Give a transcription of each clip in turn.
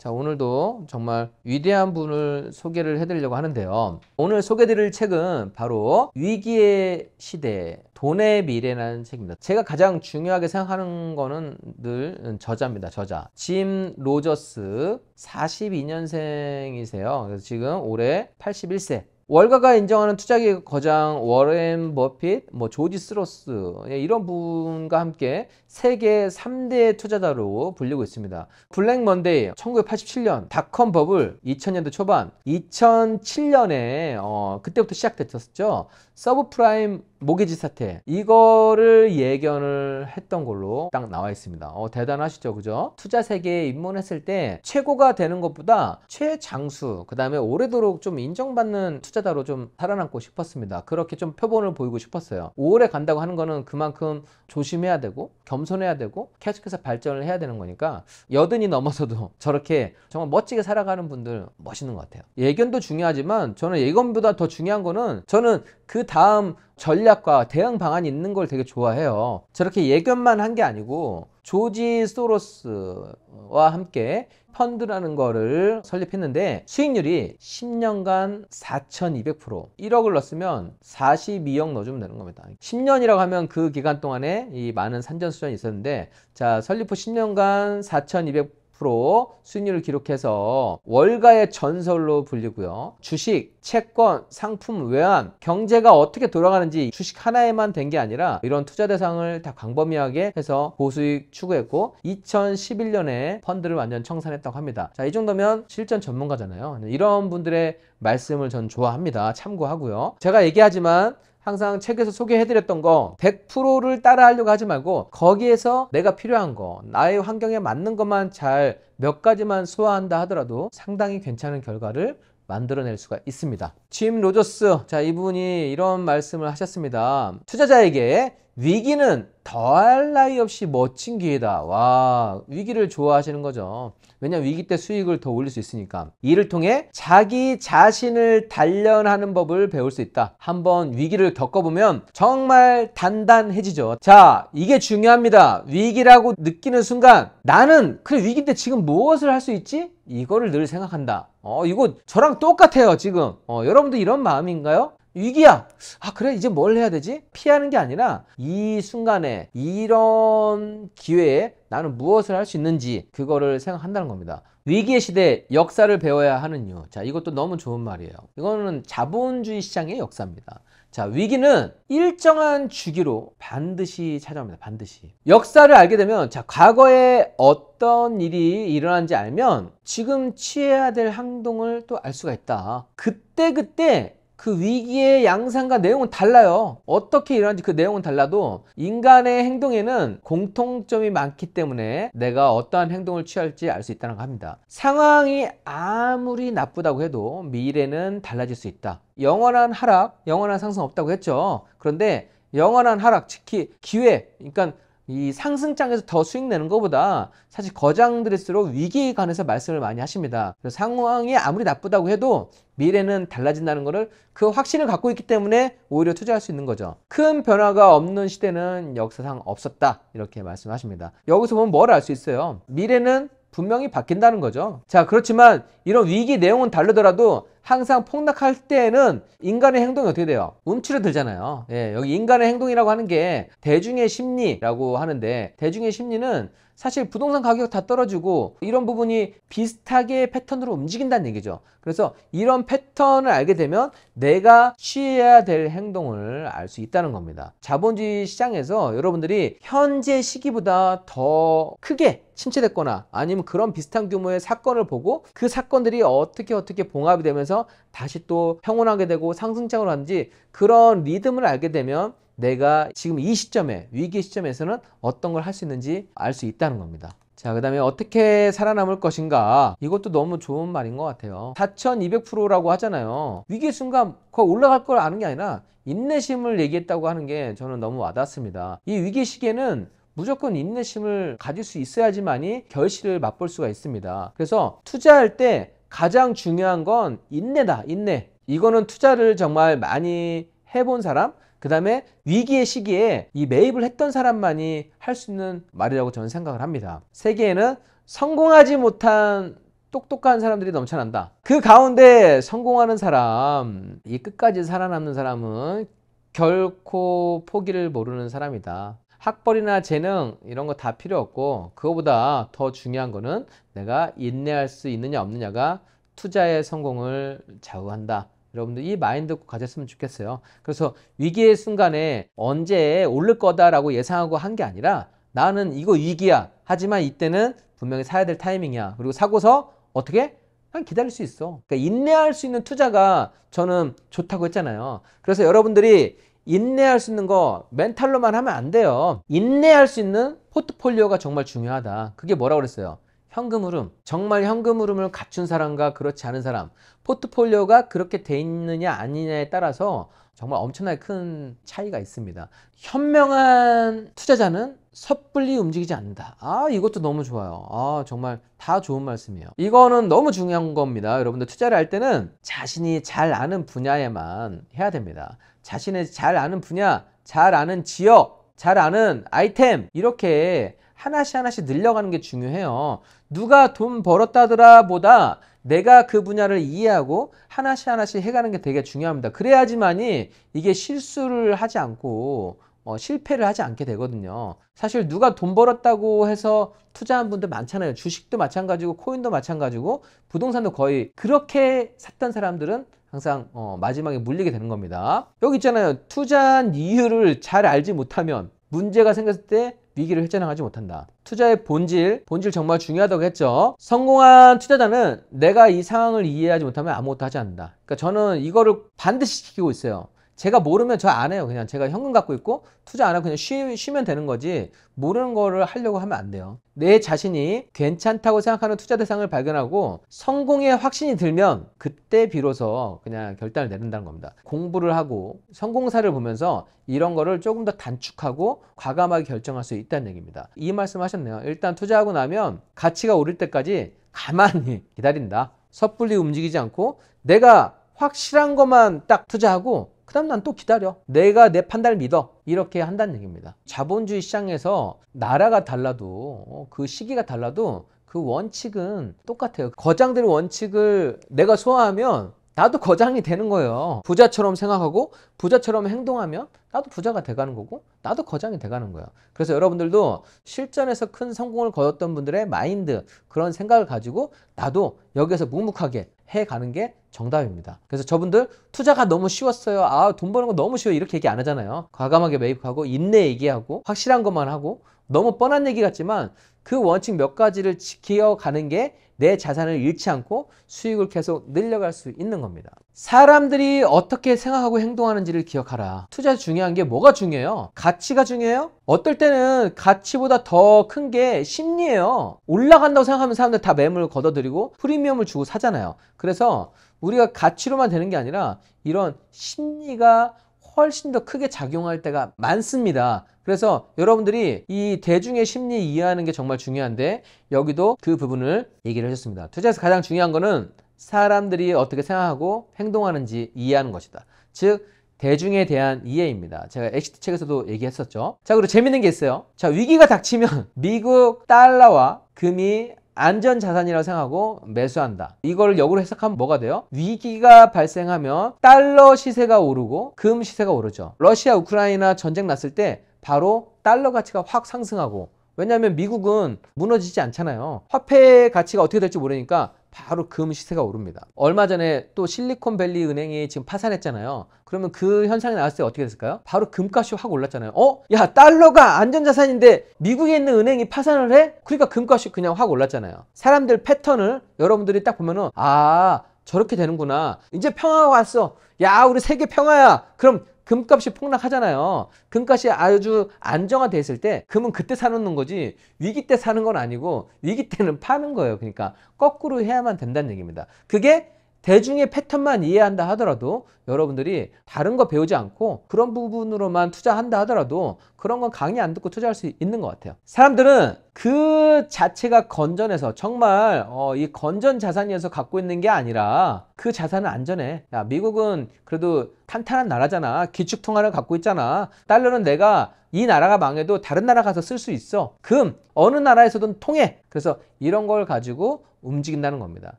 자 오늘도 정말 위대한 분을 소개를 해드리려고 하는데요 오늘 소개드릴 책은 바로 위기의 시대 돈의 미래라는 책입니다 제가 가장 중요하게 생각하는 거는 늘 저자입니다 저자 짐 로저스 42년생이세요 그래서 지금 올해 81세 월가가 인정하는 투자기의 거장 워렌 버핏, 뭐 조지 스로스 예, 이런 분과 함께 세계 3대 투자자로 불리고 있습니다. 블랙 먼데이 1987년 닷컴 버블 2000년대 초반 2007년에 어, 그때부터 시작됐었죠. 서브프라임 모기지 사태 이거를 예견을 했던 걸로 딱 나와 있습니다. 어, 대단하시죠, 그죠? 투자 세계에 입문했을 때 최고가 되는 것보다 최장수 그 다음에 오래도록 좀 인정받는 투자 투자자로 좀 살아남고 싶었습니다. 그렇게 좀 표본을 보이고 싶었어요. 5월에 간다고 하는 거는 그만큼 조심해야 되고 겸손해야 되고 계속해서 발전을 해야 되는 거니까 여든이 넘어서도 저렇게 정말 멋지게 살아가는 분들 멋있는 것 같아요. 예견도 중요하지만 저는 예견보다 더 중요한 거는 저는 그 다음 전략과 대응 방안이 있는 걸 되게 좋아해요. 저렇게 예견만 한 게 아니고 조지 소로스와 함께 펀드라는 거를 설립했는데 수익률이 10년간 4,200% 1억을 넣었으면 42억 넣어주면 되는 겁니다. 10년이라고 하면 그 기간 동안에 이 많은 산전수전이 있었는데 자 설립 후 10년간 4,200% 4% 수익률을 기록해서 월가의 전설로 불리고요. 주식, 채권, 상품 외환, 경제가 어떻게 돌아가는지 주식 하나에만 된 게 아니라 이런 투자 대상을 다 광범위하게 해서 고수익 추구했고 2011년에 펀드를 완전 청산했다고 합니다. 자, 이 정도면 실전 전문가잖아요. 이런 분들의 말씀을 전 좋아합니다. 참고하고요. 제가 얘기하지만 항상 책에서 소개해드렸던 거 100%를 따라하려고 하지 말고 거기에서 내가 필요한 거 나의 환경에 맞는 것만 잘 몇 가지만 소화한다 하더라도 상당히 괜찮은 결과를 만들어낼 수가 있습니다. 짐 로저스 자 이분이 이런 말씀을 하셨습니다. 투자자에게 위기는 더할 나위 없이 멋진 기회다. 와 위기를 좋아하시는 거죠. 왜냐면 하 위기 때 수익을 더 올릴 수 있으니까 이를 통해 자기 자신을 단련하는 법을 배울 수 있다 한번 위기를 겪어보면 정말 단단해지죠 자 이게 중요합니다 위기라고 느끼는 순간 나는 그래 위기 때 지금 무엇을 할 수 있지? 이거를 늘 생각한다 어 이거 저랑 똑같아요 지금 어 여러분도 이런 마음인가요? 위기야. 아, 그래? 이제 뭘 해야 되지? 피하는 게 아니라 이 순간에 이런 기회에 나는 무엇을 할 수 있는지 그거를 생각한다는 겁니다. 위기의 시대 역사를 배워야 하는 이유. 자, 이것도 너무 좋은 말이에요. 이거는 자본주의 시장의 역사입니다. 자, 위기는 일정한 주기로 반드시 찾아옵니다. 반드시. 역사를 알게 되면 자, 과거에 어떤 일이 일어난지 알면 지금 취해야 될 행동을 또 알 수가 있다. 그때그때 그 위기의 양상과 내용은 달라요. 어떻게 일어난지 그 내용은 달라도 인간의 행동에는 공통점이 많기 때문에 내가 어떠한 행동을 취할지 알 수 있다는 겁니다. 상황이 아무리 나쁘다고 해도 미래는 달라질 수 있다. 영원한 하락, 영원한 상승 없다고 했죠. 그런데 영원한 하락, 특히 기회, 그러니까 이 상승장에서 더 수익 내는 것보다 사실 거장들일수록 위기에 관해서 말씀을 많이 하십니다. 상황이 아무리 나쁘다고 해도 미래는 달라진다는 것을 그 확신을 갖고 있기 때문에 오히려 투자할 수 있는 거죠. 큰 변화가 없는 시대는 역사상 없었다 이렇게 말씀하십니다. 여기서 보면 뭘 알 수 있어요? 미래는 분명히 바뀐다는 거죠. 자 그렇지만 이런 위기 내용은 다르더라도 항상 폭락할 때에는 인간의 행동이 어떻게 돼요? 움츠러들잖아요. 예, 여기 인간의 행동이라고 하는 게 대중의 심리라고 하는데 대중의 심리는 사실 부동산 가격 다 떨어지고 이런 부분이 비슷하게 패턴으로 움직인다는 얘기죠. 그래서 이런 패턴을 알게 되면 내가 취해야 될 행동을 알 수 있다는 겁니다. 자본주의 시장에서 여러분들이 현재 시기보다 더 크게 침체됐거나 아니면 그런 비슷한 규모의 사건을 보고 그 사건들이 어떻게 어떻게 봉합이 되면서 다시 또 평온하게 되고 상승장으로 하는지 그런 리듬을 알게 되면 내가 지금 이 시점에 위기 시점에서는 어떤 걸 할 수 있는지 알 수 있다는 겁니다. 자, 그 다음에 어떻게 살아남을 것인가. 이것도 너무 좋은 말인 것 같아요. 4,200%라고 하잖아요. 위기 순간, 거 올라갈 걸 아는 게 아니라 인내심을 얘기했다고 하는 게 저는 너무 와닿습니다. 이 위기 시기에는 무조건 인내심을 가질 수 있어야지만이 결실을 맛볼 수가 있습니다. 그래서 투자할 때 가장 중요한 건 인내다, 인내. 이거는 투자를 정말 많이 해본 사람, 그 다음에 위기의 시기에 이 매입을 했던 사람만이 할 수 있는 말이라고 저는 생각을 합니다. 세계에는 성공하지 못한 똑똑한 사람들이 넘쳐난다. 그 가운데 성공하는 사람, 이 끝까지 살아남는 사람은 결코 포기를 모르는 사람이다. 학벌이나 재능 이런 거 다 필요 없고 그거보다 더 중요한 거는 내가 인내할 수 있느냐 없느냐가 투자의 성공을 좌우한다. 여러분들 이 마인드 꼭 가졌으면 좋겠어요. 그래서 위기의 순간에 언제 오를 거다라고 예상하고 한 게 아니라 나는 이거 위기야. 하지만 이때는 분명히 사야 될 타이밍이야. 그리고 사고서 어떻게? 그냥 기다릴 수 있어. 그러니까 인내할 수 있는 투자가 저는 좋다고 했잖아요. 그래서 여러분들이 인내할 수 있는 거 멘탈로만 하면 안 돼요. 인내할 수 있는 포트폴리오가 정말 중요하다. 그게 뭐라고 그랬어요? 현금 흐름 정말 현금 흐름을 갖춘 사람과 그렇지 않은 사람 포트폴리오가 그렇게 돼 있느냐 아니냐에 따라서 정말 엄청나게 큰 차이가 있습니다 현명한 투자자는 섣불리 움직이지 않는다 아 이것도 너무 좋아요 아 정말 다 좋은 말씀이에요 이거는 너무 중요한 겁니다 여러분들 투자를 할 때는 자신이 잘 아는 분야에만 해야 됩니다 자신의 잘 아는 분야 잘 아는 지역 잘 아는 아이템 이렇게 하나씩 하나씩 늘려가는 게 중요해요. 누가 돈 벌었다더라 보다 내가 그 분야를 이해하고 하나씩 하나씩 해가는 게 되게 중요합니다. 그래야지만이 이게 실수를 하지 않고 어, 실패를 하지 않게 되거든요. 사실 누가 돈 벌었다고 해서 투자한 분들 많잖아요. 주식도 마찬가지고 코인도 마찬가지고 부동산도 거의 그렇게 샀던 사람들은 항상 어, 마지막에 물리게 되는 겁니다. 여기 있잖아요. 투자한 이유를 잘 알지 못하면 문제가 생겼을 때 위기를 회전하지 못한다. 투자의 본질, 본질 정말 중요하다고 했죠. 성공한 투자자는 내가 이 상황을 이해하지 못하면 아무것도 하지 않는다. 그러니까 저는 이거를 반드시 지키고 있어요. 제가 모르면 저 안 해요. 그냥 제가 현금 갖고 있고 투자 안 하고 그냥 쉬, 면 되는 거지 모르는 거를 하려고 하면 안 돼요. 내 자신이 괜찮다고 생각하는 투자 대상을 발견하고 성공의 확신이 들면 그때 비로소 그냥 결단을 내린다는 겁니다. 공부를 하고 성공사를 보면서 이런 거를 조금 더 단축하고 과감하게 결정할 수 있다는 얘기입니다. 이 말씀 하셨네요. 일단 투자하고 나면 가치가 오를 때까지 가만히 기다린다. 섣불리 움직이지 않고 내가 확실한 것만 딱 투자하고 그 다음 난 또 기다려 내가 내 판단을 믿어 이렇게 한다는 얘기입니다 자본주의 시장에서 나라가 달라도 어, 그 시기가 달라도 그 원칙은 똑같아요 거장된 들 원칙을 내가 소화하면 나도 거장이 되는 거예요 부자처럼 생각하고 부자처럼 행동하면 나도 부자가 돼가는 거고 나도 거장이 돼가는 거예요 그래서 여러분들도 실전에서 큰 성공을 거뒀던 분들의 마인드 그런 생각을 가지고 나도 여기에서 묵묵하게 해가는 게 정답입니다. 그래서 저분들 투자가 너무 쉬웠어요. 아, 돈 버는 거 너무 쉬워. 이렇게 얘기 안 하잖아요. 과감하게 매입하고 인내 얘기하고 확실한 것만 하고 너무 뻔한 얘기 같지만 그 원칙 몇 가지를 지켜가는 게 내 자산을 잃지 않고 수익을 계속 늘려갈 수 있는 겁니다. 사람들이 어떻게 생각하고 행동하는지를 기억하라. 투자 중요한 게 뭐가 중요해요? 가치가 중요해요? 어떨 때는 가치보다 더 큰 게 심리예요. 올라간다고 생각하면 사람들 다 매물을 걷어들이고 프리미엄을 주고 사잖아요. 그래서 우리가 가치로만 되는 게 아니라 이런 심리가 훨씬 더 크게 작용할 때가 많습니다. 그래서 여러분들이 이 대중의 심리 이해하는 게 정말 중요한데 여기도 그 부분을 얘기를 해줬습니다. 투자에서 가장 중요한 거는 사람들이 어떻게 생각하고 행동하는지 이해하는 것이다. 즉 대중에 대한 이해입니다. 제가 엑시트 책에서도 얘기했었죠. 자, 그리고 재밌는 게 있어요. 자, 위기가 닥치면 미국 달러와 금이 안전자산이라고 생각하고 매수한다. 이걸 역으로 해석하면 뭐가 돼요? 위기가 발생하면 달러 시세가 오르고 금 시세가 오르죠. 러시아, 우크라이나 전쟁 났을 때 바로 달러 가치가 확 상승하고 왜냐하면 미국은 무너지지 않잖아요. 화폐 가치가 어떻게 될지 모르니까 바로 금 그 시세가 오릅니다. 얼마 전에 또 실리콘밸리 은행이 지금 파산했잖아요. 그러면 그 현상이 나왔을 때 어떻게 됐을까요? 바로 금값이 확 올랐잖아요. 어? 야, 달러가 안전자산인데 미국에 있는 은행이 파산을 해? 그러니까 금값이 그냥 확 올랐잖아요. 사람들 패턴을 여러분들이 딱 보면은 아, 저렇게 되는구나. 이제 평화가 왔어. 야, 우리 세계 평화야. 그럼 금값이 폭락하잖아요. 금값이 아주 안정화됐을때 금은 그때 사놓는 거지 위기 때 사는 건 아니고 위기 때는 파는 거예요. 그러니까 거꾸로 해야만 된다는 얘기입니다. 그게 대중의 패턴만 이해한다 하더라도 여러분들이 다른 거 배우지 않고 그런 부분으로만 투자한다 하더라도 그런 건 강의 안 듣고 투자할 수 있는 것 같아요. 사람들은 그 자체가 건전해서 정말 어, 이 건전 자산이어서 갖고 있는 게 아니라 그 자산은 안전해 야, 미국은 그래도 탄탄한 나라잖아 기축통화를 갖고 있잖아 달러는 내가 이 나라가 망해도 다른 나라 가서 쓸 수 있어 금 어느 나라에서든 통해 그래서 이런 걸 가지고 움직인다는 겁니다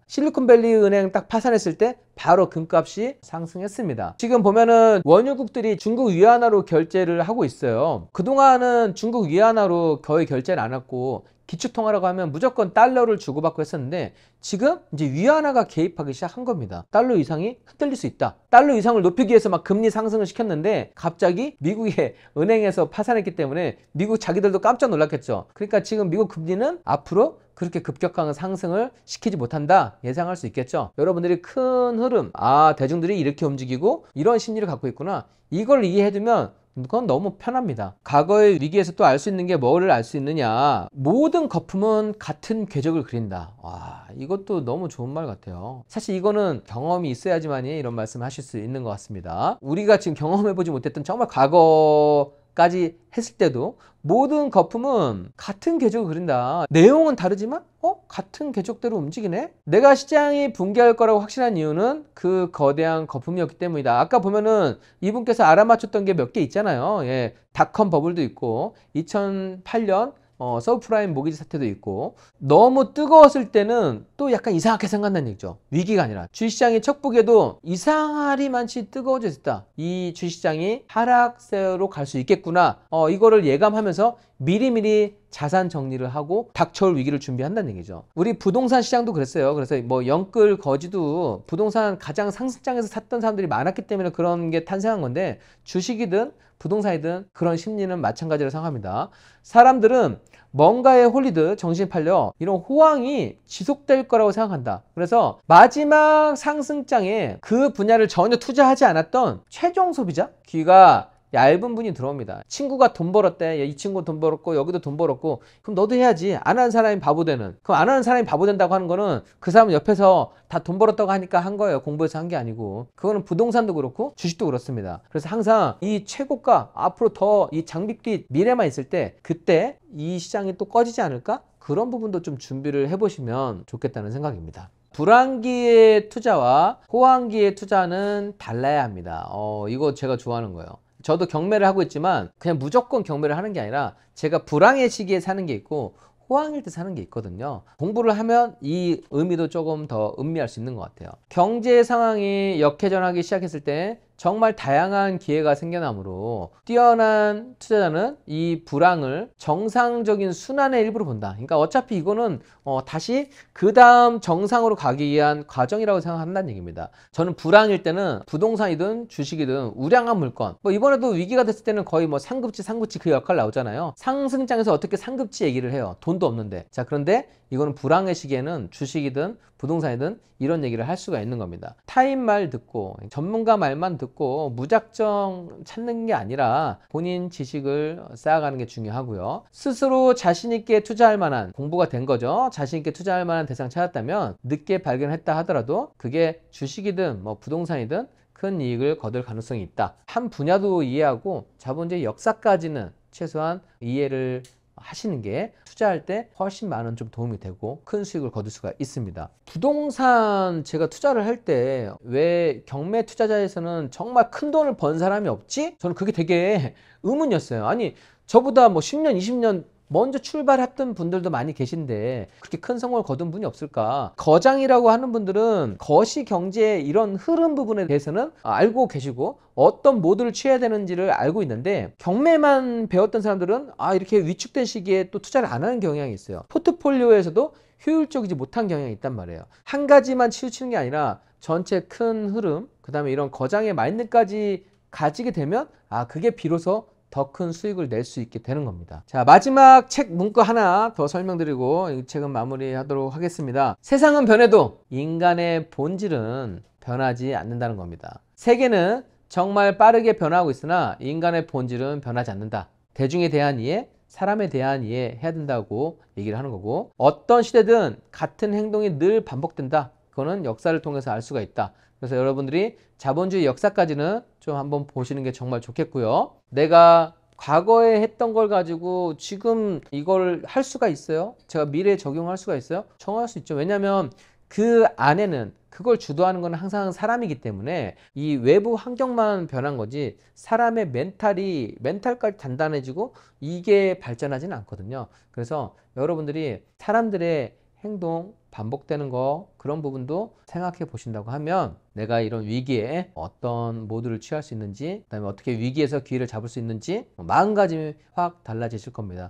실리콘밸리 은행 딱 파산했을 때 바로 금값이 상승했습니다 지금 보면은 원유국들이 중국 위안화로 결제를 하고 있어요 그동안은 중국 위안화로 거의 결제를 안 했고 기축통화라고 하면 무조건 달러를 주고받고 했었는데 지금 이제 위안화가 개입하기 시작한 겁니다. 달러 이상이 흔들릴 수 있다. 달러 이상을 높이기 위해서 막 금리 상승을 시켰는데 갑자기 미국의 은행에서 파산했기 때문에 미국 자기들도 깜짝 놀랐겠죠. 그러니까 지금 미국 금리는 앞으로 그렇게 급격한 상승을 시키지 못한다 예상할 수 있겠죠 여러분들이 큰 흐름 아 대중들이 이렇게 움직이고 이런 심리를 갖고 있구나 이걸 이해해두면 그건 너무 편합니다. 과거의 위기에서 또 알 수 있는 게 뭐를 알 수 있느냐. 모든 거품은 같은 궤적을 그린다. 와, 이것도 너무 좋은 말 같아요. 사실 이거는 경험이 있어야지만이 이런 말씀 하실 수 있는 것 같습니다. 우리가 지금 경험해보지 못했던 정말 과거 까지 했을 때도 모든 거품은 같은 궤적을 그린다. 내용은 다르지만 어 같은 궤적대로 움직이네? 내가 시장이 붕괴할 거라고 확신한 이유는 그 거대한 거품이었기 때문이다. 아까 보면은 이분께서 알아맞혔던 게 몇 개 있잖아요. 예, 닷컴 버블도 있고 2008년 어, 서브프라임 모기지 사태도 있고 너무 뜨거웠을 때는 또 약간 이상하게 생각난 얘기죠. 위기가 아니라 주시장이 척북에도 이상하리만치 뜨거워졌다. 이 주시장이 하락세로 갈 수 있겠구나. 어, 이거를 예감하면서 미리미리 자산 정리를 하고 닥쳐올 위기를 준비한다는 얘기죠. 우리 부동산 시장도 그랬어요. 그래서 뭐 영끌 거지도 부동산 가장 상승장에서 샀던 사람들이 많았기 때문에 그런 게 탄생한 건데 주식이든 부동산이든 그런 심리는 마찬가지로 생각합니다. 사람들은 뭔가에 홀리듯 정신 팔려 이런 호황이 지속될 거라고 생각한다. 그래서 마지막 상승장에 그 분야를 전혀 투자하지 않았던 최종 소비자, 귀가 얇은 분이 들어옵니다. 친구가 돈 벌었대. 이 친구 돈 벌었고 여기도 돈 벌었고 그럼 너도 해야지. 안 하는 사람이 바보 되는. 그럼 안 하는 사람이 바보 된다고 하는 거는 그 사람은 옆에서 다 돈 벌었다고 하니까 한 거예요. 공부해서 한 게 아니고. 그거는 부동산도 그렇고 주식도 그렇습니다. 그래서 항상 이 최고가 앞으로 더 이 장밋빛 미래만 있을 때 그때 이 시장이 또 꺼지지 않을까? 그런 부분도 좀 준비를 해보시면 좋겠다는 생각입니다. 불황기의 투자와 호황기의 투자는 달라야 합니다. 어, 이거 제가 좋아하는 거예요. 저도 경매를 하고 있지만 그냥 무조건 경매를 하는 게 아니라 제가 불황의 시기에 사는 게 있고 호황일 때 사는 게 있거든요 공부를 하면 이 의미도 조금 더 음미할 수 있는 것 같아요 경제 상황이 역회전하기 시작했을 때 정말 다양한 기회가 생겨나므로 뛰어난 투자자는 이 불황을 정상적인 순환의 일부로 본다. 그러니까 어차피 이거는 어 다시 그 다음 정상으로 가기 위한 과정이라고 생각한다는 얘기입니다. 저는 불황일 때는 부동산이든 주식이든 우량한 물건 뭐 이번에도 위기가 됐을 때는 거의 뭐 상급지 상급지 그 역할 나오잖아요. 상승장에서 어떻게 상급지 얘기를 해요. 돈도 없는데. 자 그런데 이거는 불황의 시기에는 주식이든 부동산이든 이런 얘기를 할 수가 있는 겁니다. 타인 말 듣고 전문가 말만 듣고 무작정 찾는 게 아니라 본인 지식을 쌓아가는 게 중요하고요. 스스로 자신 있게 투자할 만한 공부가 된 거죠. 자신 있게 투자할 만한 대상 찾았다면 늦게 발견했다 하더라도 그게 주식이든 뭐 부동산이든 큰 이익을 거둘 가능성이 있다. 한 분야도 이해하고 자본주의 역사까지는 최소한 이해를 하시는 게 투자할 때 훨씬 많은 좀 도움이 되고 큰 수익을 거둘 수가 있습니다. 부동산 제가 투자를 할 때 왜 경매 투자자에서는 정말 큰 돈을 번 사람이 없지? 저는 그게 되게 의문이었어요. 아니 저보다 뭐 10년, 20년 먼저 출발했던 분들도 많이 계신데 그렇게 큰 성공을 거둔 분이 없을까? 거장이라고 하는 분들은 거시 경제 이런 흐름 부분에 대해서는 알고 계시고 어떤 모드를 취해야 되는지를 알고 있는데 경매만 배웠던 사람들은 아 이렇게 위축된 시기에 또 투자를 안 하는 경향이 있어요. 포트폴리오에서도 효율적이지 못한 경향이 있단 말이에요. 한 가지만 치우치는 게 아니라 전체 큰 흐름, 그 다음에 이런 거장의 마인드까지 가지게 되면 아 그게 비로소 더큰 수익을 낼 수 있게 되는 겁니다. 자 마지막 책 문구 하나 더 설명드리고 이 책은 마무리하도록 하겠습니다. 세상은 변해도 인간의 본질은 변하지 않는다는 겁니다. 세계는 정말 빠르게 변하고 있으나 인간의 본질은 변하지 않는다. 대중에 대한 이해, 사람에 대한 이해 해야 된다고 얘기를 하는 거고 어떤 시대든 같은 행동이 늘 반복된다. 그거는 역사를 통해서 알 수가 있다. 그래서 여러분들이 자본주의 역사까지는 좀 한번 보시는 게 정말 좋겠고요. 내가 과거에 했던 걸 가지고 지금 이걸 할 수가 있어요? 제가 미래에 적용할 수가 있어요? 정할 수 있죠. 왜냐하면 그 안에는 그걸 주도하는 건 항상 사람이기 때문에 이 외부 환경만 변한 거지 사람의 멘탈이 멘탈까지 단단해지고 이게 발전하지는 않거든요. 그래서 여러분들이 사람들의 행동 반복되는 거 그런 부분도 생각해 보신다고 하면 내가 이런 위기에 어떤 모드를 취할 수 있는지 그다음에 어떻게 위기에서 기회를 잡을 수 있는지 마음가짐이 확 달라지실 겁니다.